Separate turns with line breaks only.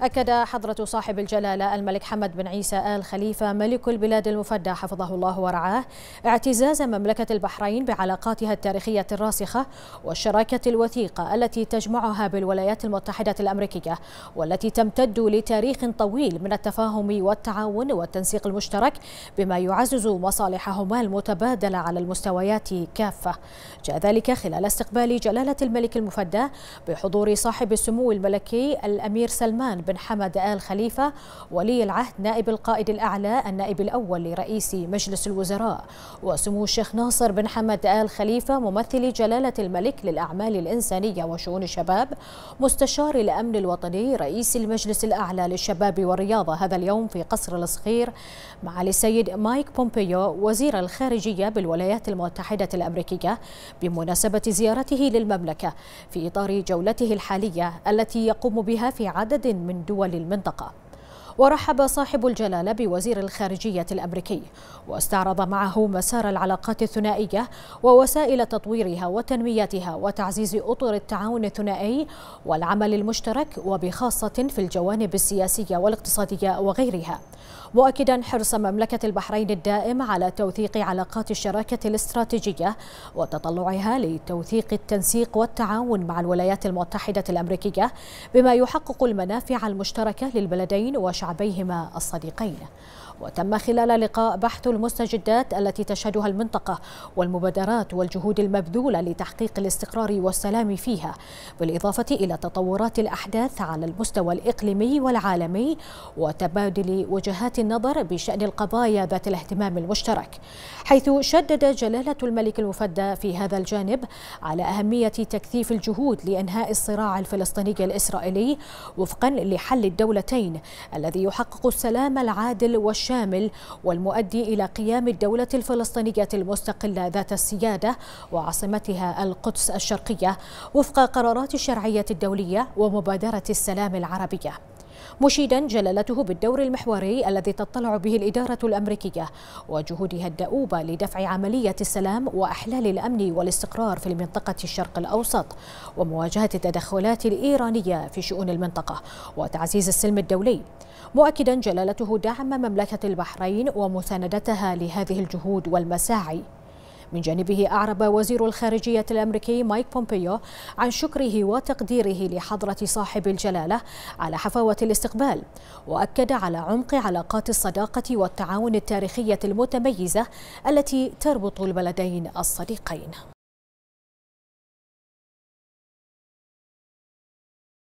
أكد حضرة صاحب الجلالة الملك حمد بن عيسى آل خليفة ملك البلاد المفدى حفظه الله ورعاه اعتزاز مملكة البحرين بعلاقاتها التاريخية الراسخة والشراكة الوثيقة التي تجمعها بالولايات المتحدة الأمريكية والتي تمتد لتاريخ طويل من التفاهم والتعاون والتنسيق المشترك بما يعزز مصالحهما المتبادلة على المستويات كافة جاء ذلك خلال استقبال جلالة الملك المفدى بحضور صاحب السمو الملكي الأمير سلمان بن حمد آل خليفة ولي العهد نائب القائد الأعلى النائب الأول لرئيس مجلس الوزراء وسمو الشيخ ناصر بن حمد آل خليفة ممثل جلالة الملك للأعمال الإنسانية وشؤون الشباب مستشار الأمن الوطني رئيس المجلس الأعلى للشباب والرياضة هذا اليوم في قصر الصغير معالي السيد مايك بومبيو وزير الخارجية بالولايات المتحدة الأمريكية بمناسبة زيارته للمملكة في إطار جولته الحالية التي يقوم بها في عدد من من دول المنطقة ورحب صاحب الجلالة بوزير الخارجية الأمريكي واستعرض معه مسار العلاقات الثنائية ووسائل تطويرها وتنميتها وتعزيز أطر التعاون الثنائي والعمل المشترك وبخاصة في الجوانب السياسية والاقتصادية وغيرها مؤكدا حرص مملكة البحرين الدائم على توثيق علاقات الشراكة الاستراتيجية وتطلعها لتوثيق التنسيق والتعاون مع الولايات المتحدة الأمريكية بما يحقق المنافع المشتركة للبلدين وشعبهم شعبيهما الصديقين وتم خلال لقاء بحث المستجدات التي تشهدها المنطقة والمبادرات والجهود المبذولة لتحقيق الاستقرار والسلام فيها بالإضافة إلى تطورات الأحداث على المستوى الإقليمي والعالمي وتبادل وجهات النظر بشأن القضايا ذات الاهتمام المشترك حيث شدد جلالة الملك المفدى في هذا الجانب على أهمية تكثيف الجهود لإنهاء الصراع الفلسطيني الإسرائيلي وفقا لحل الدولتين الذي يحقق السلام العادل والشامل الشامل والمؤدي إلى قيام الدولة الفلسطينية المستقلة ذات السيادة وعاصمتها القدس الشرقية وفق قرارات الشرعية الدولية ومبادرة السلام العربية مشيدا جلالته بالدور المحوري الذي تطلع به الإدارة الأمريكية وجهودها الدؤوبة لدفع عملية السلام وأحلال الأمن والاستقرار في المنطقة الشرق الأوسط ومواجهة التدخلات الإيرانية في شؤون المنطقة وتعزيز السلم الدولي مؤكدا جلالته دعم مملكة البحرين ومساندتها لهذه الجهود والمساعي من جانبه أعرب وزير الخارجية الأمريكي مايك بومبيو عن شكره وتقديره لحضرة صاحب الجلالة على حفاوة الاستقبال وأكد على عمق علاقات الصداقة والتعاون التاريخية المتميزة التي تربط البلدين الصديقين